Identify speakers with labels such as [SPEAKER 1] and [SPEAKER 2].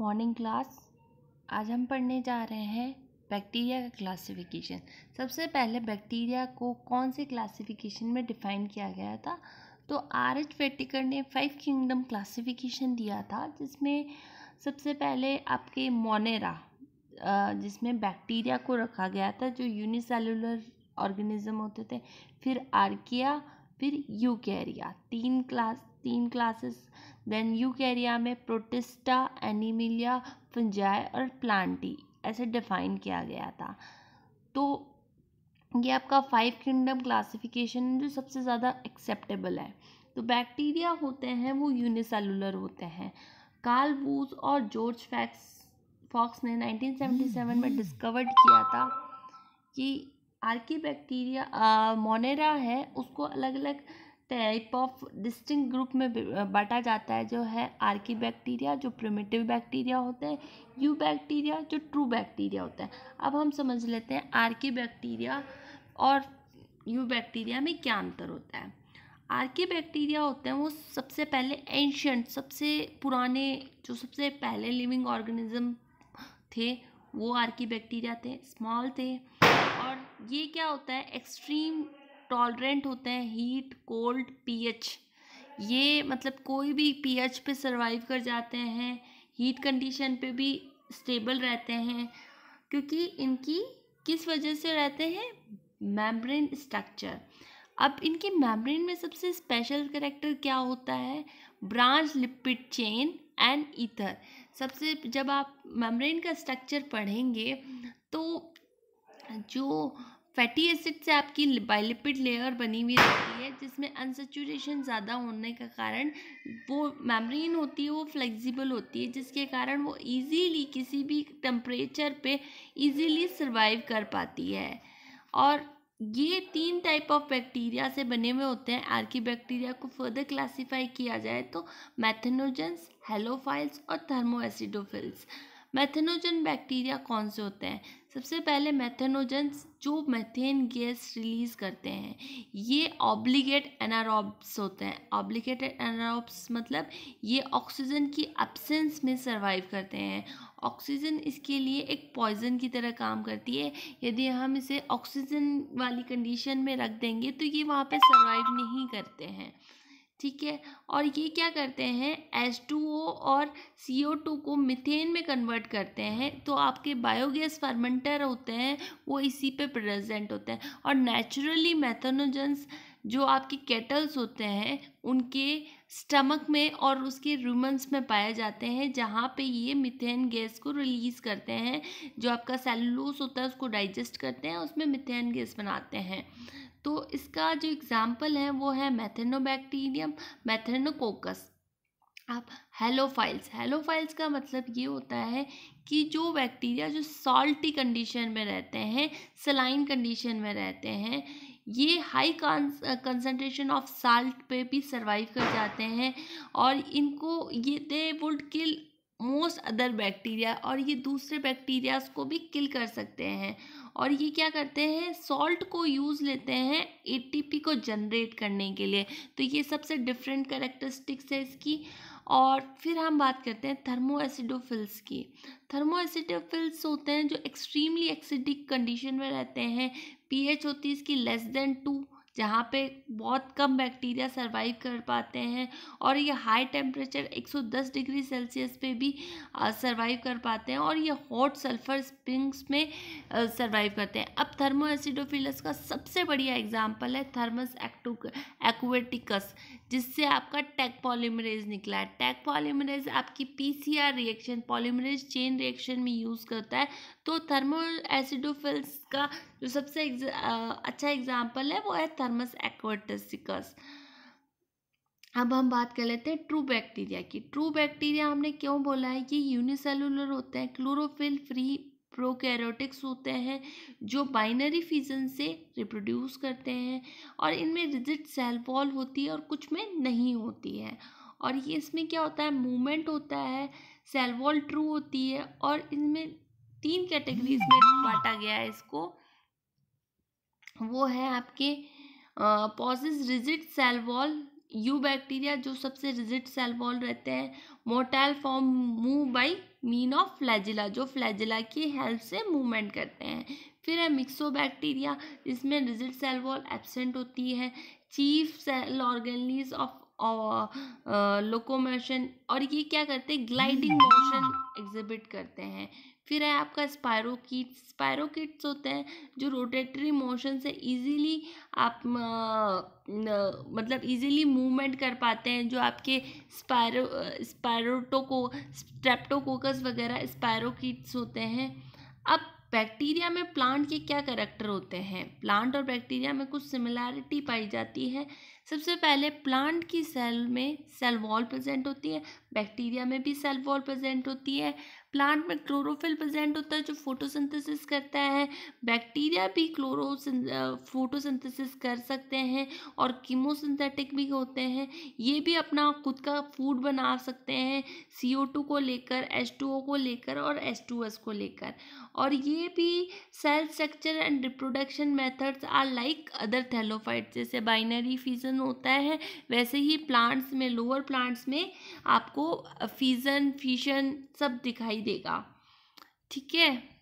[SPEAKER 1] morning class आज हम पढ़ने जा रहे हैं बैक्टीरिया का क्लासिफिकेशन सबसे पहले बैक्टीरिया को कौन से क्लासिफिकेशन में डिफाइन किया गया था तो आर एच वेटिकर ने फाइव किंगडम क्लासिफिकेशन दिया था जिसमें सबसे पहले आपके मोनेरा जिसमें बैक्टीरिया को रखा गया था जो यूनिसेलुलर ऑर्गेनिज्म होते थे फिर आर्किया फिर यूकेरिया तीन क्लास तीन क्लासेस देन कैरिया में प्रोटिस्टा एनीमिलिया फंजाई और प्लांटी ऐसे डिफाइन किया गया था तो ये आपका फाइव किंगडम क्लासिफिकेशन जो सबसे ज़्यादा एक्सेप्टेबल है तो बैक्टीरिया होते हैं वो यूनिसेलुलर होते हैं कार्ल वूज और जॉर्ज फैक्स फॉक्स ने 1977 में डिस्कवर्ड किया था कि आर्की बैक्टीरिया मोनेरा है उसको अलग अलग टाइप ऑफ डिस्टिंग ग्रुप में बांटा जाता है जो है आर्की बैक्टीरिया जो प्रिमेटिव बैक्टीरिया होते हैं यू बैक्टीरिया जो ट्रू बैक्टीरिया होते हैं अब हम समझ लेते हैं आर्की बैक्टीरिया और यू बैक्टीरिया में क्या अंतर होता है आर्की बैक्टीरिया होते हैं वो सबसे पहले एंशंट सबसे पुराने जो सबसे पहले लिविंग ऑर्गेनिज्म थे वो आर्की बैक्टीरिया थे स्मॉल थे और ये क्या होता है एक्सट्रीम टॉलरेंट होते हैं हीट कोल्ड पीएच ये मतलब कोई भी पीएच पे सरवाइव कर जाते हैं हीट कंडीशन पे भी स्टेबल रहते हैं क्योंकि इनकी किस वजह से रहते हैं मैमब्रेन स्ट्रक्चर अब इनके मेम्ब्रेन में सबसे स्पेशल करेक्टर क्या होता है branch lipid chain and ether सबसे जब आप मेम्ब्रेन का स्ट्रक्चर पढ़ेंगे तो जो फैटी एसिड से आपकी बाइलिपिड लेयर बनी हुई रहती है जिसमें अनसेचुरेशन ज़्यादा होने का कारण वो मैमरीन होती है वो फ्लेक्सिबल होती है जिसके कारण वो इजीली किसी भी टेम्परेचर पे इजीली सर्वाइव कर पाती है और ये तीन टाइप ऑफ बैक्टीरिया से बने हुए होते हैं आर्की बैक्टीरिया को फर्दर क्लासिफाई किया जाए तो मैथनोजेंस हेलोफाइल्स और थर्मो एसिडोफिल्स मैथेनोजन बैक्टीरिया कौन से होते हैं सबसे पहले मैथेनोजन जो मैथेन गैस रिलीज़ करते हैं ये ऑब्लिगेट एनारोब्स होते हैं ऑब्लिगेटेड एनारोब्स मतलब ये ऑक्सीजन की एब्सेंस में सर्वाइव करते हैं ऑक्सीजन इसके लिए एक पॉइजन की तरह काम करती है यदि हम इसे ऑक्सीजन वाली कंडीशन में रख देंगे तो ये वहाँ पे सर्वाइव नहीं करते हैं ठीक है और ये क्या करते हैं एस टू ओ और सी ओ टू को मिथेन में कन्वर्ट करते हैं तो आपके बायोगैस फर्मेंटर होते हैं वो इसी पे प्रेजेंट होते हैं और नेचुरली मैथनोजेंस जो आपके केटल्स होते हैं उनके स्टमक में और उसके रूमन्स में पाए जाते हैं जहाँ पे ये मिथेन गैस को रिलीज़ करते हैं जो आपका सेलुलोस होता है उसको डाइजेस्ट करते हैं उसमें मिथेन गैस बनाते हैं तो इसका जो एग्ज़ाम्पल है वो है मैथेनोबैक्टीरियम मैथेनोकोकस आप हेलोफाइल्स हेलोफाइल्स का मतलब ये होता है कि जो बैक्टीरिया जो सॉल्टी कंडीशन में रहते हैं सलाइन कंडीशन में रहते हैं ये हाई कंसनट्रेशन ऑफ साल्ट पे भी सर्वाइव कर जाते हैं और इनको ये they would kill most other bacteria और ये दूसरे बैक्टीरियाज को भी किल कर सकते हैं और ये क्या करते हैं सॉल्ट को यूज़ लेते हैं एटीपी को जनरेट करने के लिए तो ये सबसे डिफरेंट करेक्टरिस्टिक्स है इसकी और फिर हम बात करते हैं थर्मो एसिडोफिल्स की थर्मो एसिडोफिल्स होते हैं जो एक्सट्रीमली एक्सिडिक कंडीशन में रहते हैं पीएच होती है इसकी लेस देन टू जहाँ पे बहुत कम बैक्टीरिया सर्वाइव कर पाते हैं और ये हाई टेम्परेचर 110 डिग्री सेल्सियस पे भी सर्वाइव कर पाते हैं और ये हॉट सल्फर स्प्रिंग्स में सर्वाइव करते हैं अब थर्मो एसिडोफिलस का सबसे बढ़िया एग्जाम्पल है थर्मस एक्वेटिकस जिससे आपका टैक पॉलीमरेज निकला है टैक पॉलीमरेज आपकी P reaction polymerase chain reaction में यूज़ करता है तो थर्मो एसिडोफिल्स का जो सबसे एग्जा, अच्छा एग्जाम्पल है वो है थर्मस एक्वर्टसिकस अब हम बात कर लेते हैं ट्रू बैक्टीरिया की ट्रू बैक्टीरिया हमने क्यों बोला है कि यूनिसेलुलर होते हैं क्लोरोफिल फ्री प्रोकैरियोटिक्स होते हैं जो बाइनरी फीजन से रिप्रोड्यूस करते हैं और इनमें रिजिट सेल वॉल होती है और कुछ में नहीं होती है और ये इसमें क्या होता है मूवमेंट होता है सेल वॉल ट्रू होती है और इनमें तीन कैटेगरीज में बांटा गया है इसको वो है आपके possess rigid cell wall eubacteria जो सबसे रिजिट सेल वॉल रहते हैं motile form move by mean of flagella जो फ्लैजिला की हेल्प से मूवमेंट करते हैं फिर है बैक्टीरिया जिसमें रिजिट सेल वॉल एबसेंट होती है chief cell organs of locomotion और ये क्या करते हैं ग्लाइडिंग मोशन एग्जिबिट करते हैं फिर है आपका स्पायरोकीट स्पायरोट्स होते हैं जो रोटेटरी मोशन से इजीली आप uh, न, मतलब इजीली मूवमेंट कर पाते हैं जो आपके स्पायरो स्पायरोटोको स्ट्रेप्टोकोकस वगैरह स्पायरोकीट्स होते हैं अब बैक्टीरिया में प्लांट के क्या करैक्टर होते हैं प्लांट और बैक्टीरिया में कुछ सिमिलैरिटी पाई जाती है सबसे पहले प्लांट की सेल में सेल वॉल प्रेजेंट होती है बैक्टीरिया में भी सेल वॉल प्रेजेंट होती है प्लांट में क्लोरोफिल प्रेजेंट होता है जो फोटोसिंथेसिस करता है बैक्टीरिया भी क्लोरो फोटोसिंथेसिस कर सकते हैं और कीमोसिंथेटिक भी होते हैं ये भी अपना खुद का फूड बना सकते हैं सी ओ टू को लेकर एच टू ओ को लेकर और एच टू एस को लेकर और ये भी cell structure and reproduction methods are like other thallophyte जैसे बाइनरी फीजन फीजन होता है वैसे ही प्लांट्स में लोअर प्लांट्स में आपको फीजन फीशन सब दिखाई देगा ठीक है